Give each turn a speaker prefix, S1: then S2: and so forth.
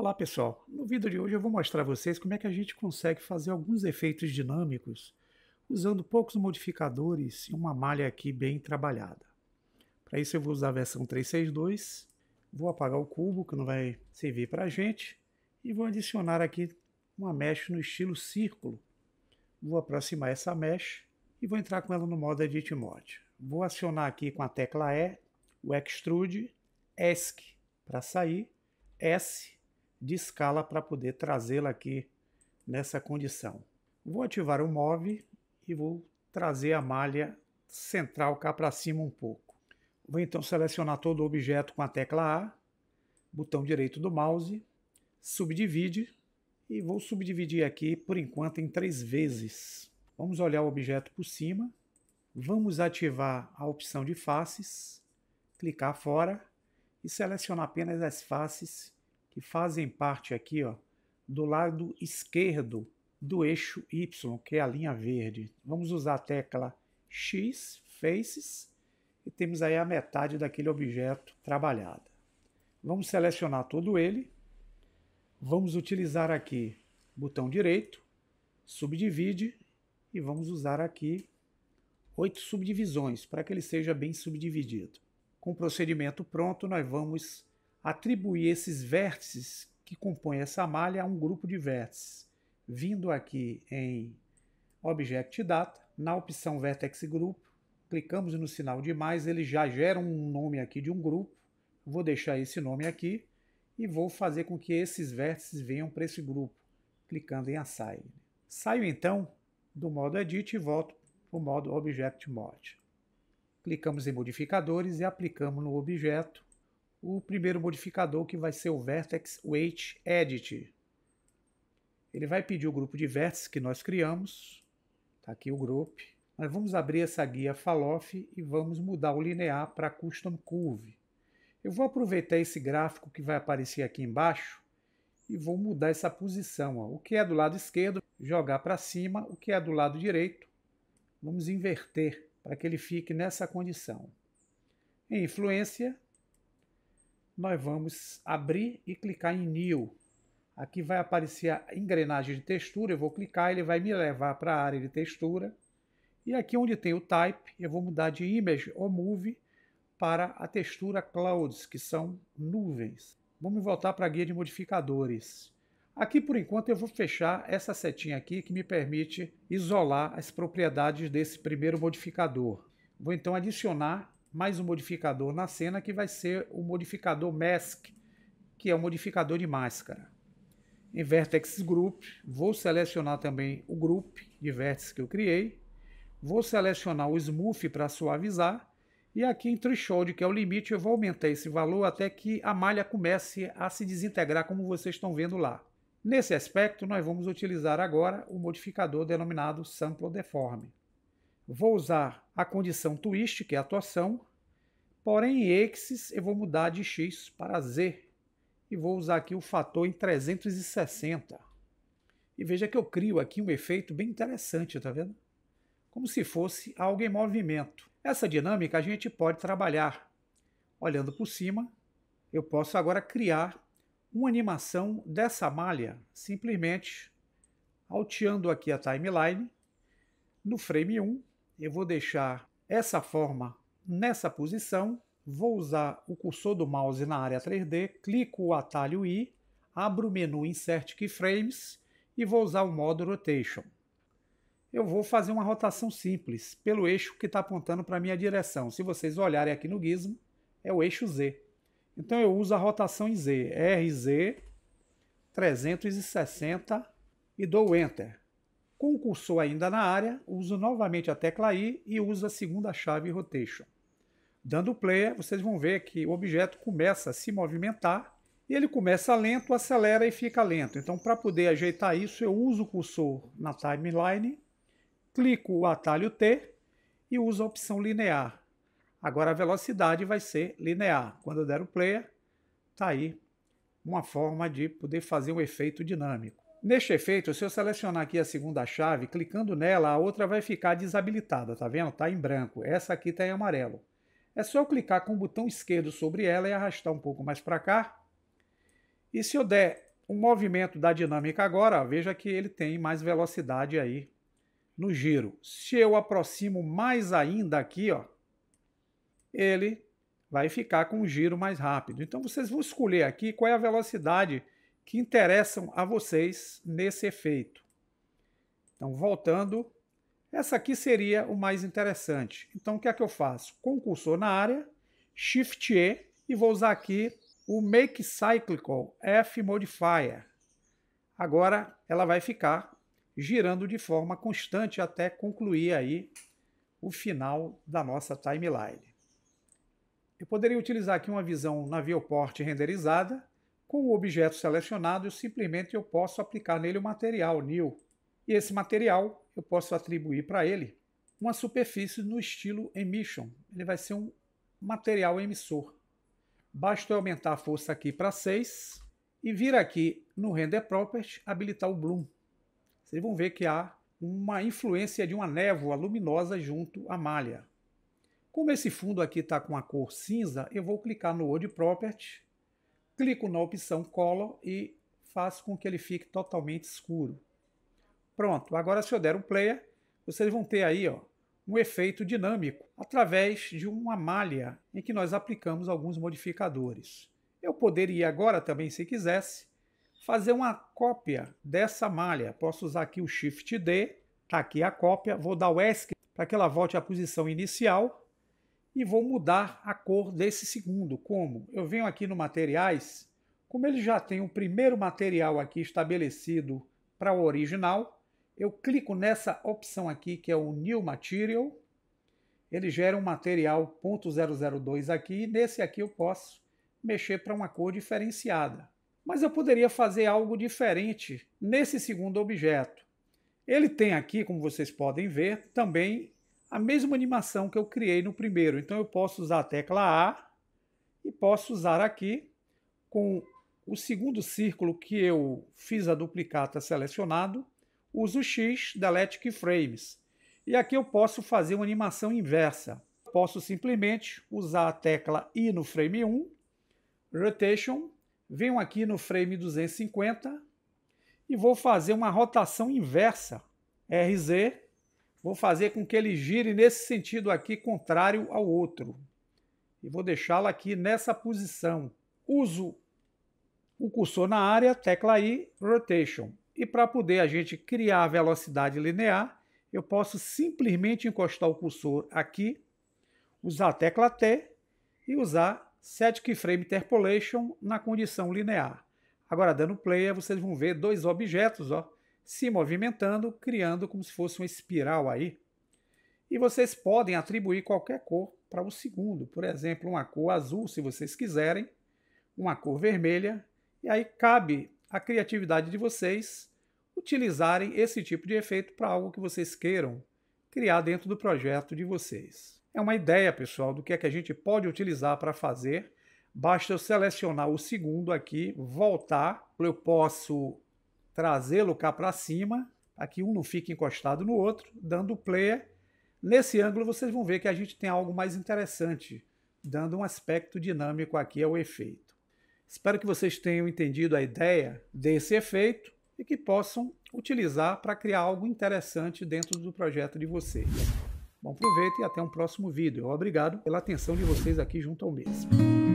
S1: Olá pessoal, no vídeo de hoje eu vou mostrar a vocês como é que a gente consegue fazer alguns efeitos dinâmicos usando poucos modificadores e uma malha aqui bem trabalhada. Para isso eu vou usar a versão 362, vou apagar o cubo que não vai servir para a gente e vou adicionar aqui uma mesh no estilo círculo. Vou aproximar essa mesh e vou entrar com ela no modo Edit Mode. Vou acionar aqui com a tecla E o Extrude, ESC para sair, S de escala para poder trazê-la aqui nessa condição. Vou ativar o MOV e vou trazer a malha central cá para cima um pouco. Vou então selecionar todo o objeto com a tecla A, botão direito do mouse, subdivide e vou subdividir aqui por enquanto em três vezes. Vamos olhar o objeto por cima, vamos ativar a opção de faces, clicar fora e selecionar apenas as faces que fazem parte aqui ó, do lado esquerdo do eixo Y, que é a linha verde. Vamos usar a tecla X, Faces, e temos aí a metade daquele objeto trabalhada. Vamos selecionar todo ele. Vamos utilizar aqui botão direito, subdivide, e vamos usar aqui oito subdivisões, para que ele seja bem subdividido. Com o procedimento pronto, nós vamos atribuir esses vértices que compõem essa malha a um grupo de vértices. Vindo aqui em Object Data, na opção Vertex Group, clicamos no sinal de mais, ele já gera um nome aqui de um grupo. Vou deixar esse nome aqui e vou fazer com que esses vértices venham para esse grupo, clicando em Assign. Saio então do modo Edit e volto para o modo Object Mode Clicamos em Modificadores e aplicamos no objeto o primeiro modificador, que vai ser o Vertex Weight Edit. Ele vai pedir o grupo de vértices que nós criamos. Está aqui o grupo. Nós vamos abrir essa guia Falloff e vamos mudar o linear para Custom Curve. Eu vou aproveitar esse gráfico que vai aparecer aqui embaixo e vou mudar essa posição. Ó. O que é do lado esquerdo, jogar para cima. O que é do lado direito, vamos inverter para que ele fique nessa condição. Em influência, nós vamos abrir e clicar em New. Aqui vai aparecer a engrenagem de textura, eu vou clicar, ele vai me levar para a área de textura. E aqui onde tem o Type, eu vou mudar de Image ou Move para a textura Clouds, que são nuvens. Vamos voltar para a guia de modificadores. Aqui, por enquanto, eu vou fechar essa setinha aqui que me permite isolar as propriedades desse primeiro modificador. Vou então adicionar mais um modificador na cena que vai ser o modificador mask, que é o modificador de máscara. Em vertex group, vou selecionar também o grupo de vértices que eu criei, vou selecionar o smooth para suavizar, e aqui em threshold, que é o limite, eu vou aumentar esse valor até que a malha comece a se desintegrar, como vocês estão vendo lá. Nesse aspecto, nós vamos utilizar agora o modificador denominado Sample Deform. Vou usar a condição Twist, que é a atuação, Porém, x eu vou mudar de X para Z e vou usar aqui o fator em 360. E veja que eu crio aqui um efeito bem interessante, tá vendo? Como se fosse algo em movimento. Essa dinâmica a gente pode trabalhar. Olhando por cima, eu posso agora criar uma animação dessa malha, simplesmente alteando aqui a timeline. No frame 1, eu vou deixar essa forma Nessa posição, vou usar o cursor do mouse na área 3D, clico o atalho I, abro o menu Insert Keyframes e vou usar o modo Rotation. Eu vou fazer uma rotação simples pelo eixo que está apontando para a minha direção. Se vocês olharem aqui no gizmo, é o eixo Z. Então eu uso a rotação em Z, RZ 360 e dou Enter. Com o cursor ainda na área, uso novamente a tecla I e uso a segunda chave Rotation. Dando play, vocês vão ver que o objeto começa a se movimentar e ele começa lento, acelera e fica lento. Então, para poder ajeitar isso, eu uso o cursor na timeline, clico o atalho T e uso a opção linear. Agora a velocidade vai ser linear. Quando eu der o player, está aí uma forma de poder fazer um efeito dinâmico. Neste efeito, se eu selecionar aqui a segunda chave, clicando nela, a outra vai ficar desabilitada, tá vendo? Está em branco. Essa aqui está em amarelo. É só eu clicar com o botão esquerdo sobre ela e arrastar um pouco mais para cá. E se eu der um movimento da dinâmica agora, veja que ele tem mais velocidade aí no giro. Se eu aproximo mais ainda aqui, ó, ele vai ficar com um giro mais rápido. Então vocês vão escolher aqui qual é a velocidade que interessam a vocês nesse efeito. Então voltando, essa aqui seria o mais interessante. Então, o que é que eu faço? Concursor na área, Shift E, e vou usar aqui o Make Cyclical F Modifier. Agora, ela vai ficar girando de forma constante até concluir aí o final da nossa timeline. Eu poderia utilizar aqui uma visão na viewport renderizada, com o objeto selecionado, simplesmente eu posso aplicar nele o material new. E esse material eu posso atribuir para ele uma superfície no estilo emission. Ele vai ser um material emissor. Basta eu aumentar a força aqui para 6 e vir aqui no Render Properties habilitar o Bloom. Vocês vão ver que há uma influência de uma névoa luminosa junto à malha. Como esse fundo aqui está com a cor cinza, eu vou clicar no World Properties, clico na opção Color e faço com que ele fique totalmente escuro. Pronto, agora se eu der um player, vocês vão ter aí ó, um efeito dinâmico através de uma malha em que nós aplicamos alguns modificadores. Eu poderia agora também, se quisesse, fazer uma cópia dessa malha. Posso usar aqui o Shift D, está aqui a cópia, vou dar o ESC para que ela volte à posição inicial e vou mudar a cor desse segundo. Como? Eu venho aqui no Materiais, como ele já tem o primeiro material aqui estabelecido para o original, eu clico nessa opção aqui, que é o New Material, ele gera um material .002 aqui, e nesse aqui eu posso mexer para uma cor diferenciada. Mas eu poderia fazer algo diferente nesse segundo objeto. Ele tem aqui, como vocês podem ver, também a mesma animação que eu criei no primeiro. Então eu posso usar a tecla A e posso usar aqui com o segundo círculo que eu fiz a duplicata selecionado, uso X, Delete Keyframes. E aqui eu posso fazer uma animação inversa. Posso simplesmente usar a tecla I no frame 1, Rotation, venho aqui no frame 250 e vou fazer uma rotação inversa, RZ, vou fazer com que ele gire nesse sentido aqui, contrário ao outro. E vou deixá-lo aqui nessa posição. Uso o cursor na área, tecla I, Rotation. E para poder a gente criar a velocidade linear, eu posso simplesmente encostar o cursor aqui, usar a tecla T e usar Set Keyframe Interpolation na condição linear. Agora, dando play, vocês vão ver dois objetos ó, se movimentando, criando como se fosse uma espiral aí. E vocês podem atribuir qualquer cor para o segundo. Por exemplo, uma cor azul, se vocês quiserem, uma cor vermelha. E aí cabe a criatividade de vocês utilizarem esse tipo de efeito para algo que vocês queiram criar dentro do projeto de vocês. É uma ideia, pessoal, do que é que a gente pode utilizar para fazer. Basta eu selecionar o segundo aqui, voltar, eu posso trazê-lo cá para cima, aqui um não fica encostado no outro, dando play. Nesse ângulo vocês vão ver que a gente tem algo mais interessante, dando um aspecto dinâmico aqui ao efeito. Espero que vocês tenham entendido a ideia desse efeito e que possam utilizar para criar algo interessante dentro do projeto de vocês. Bom proveito e até um próximo vídeo. Obrigado pela atenção de vocês aqui junto ao mesmo.